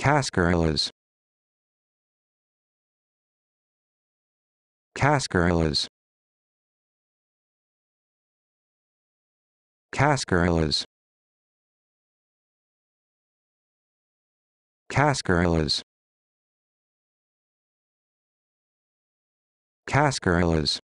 Cascarillas. Cascarillas. Cascarillas. Cascarillas. Cascarillas.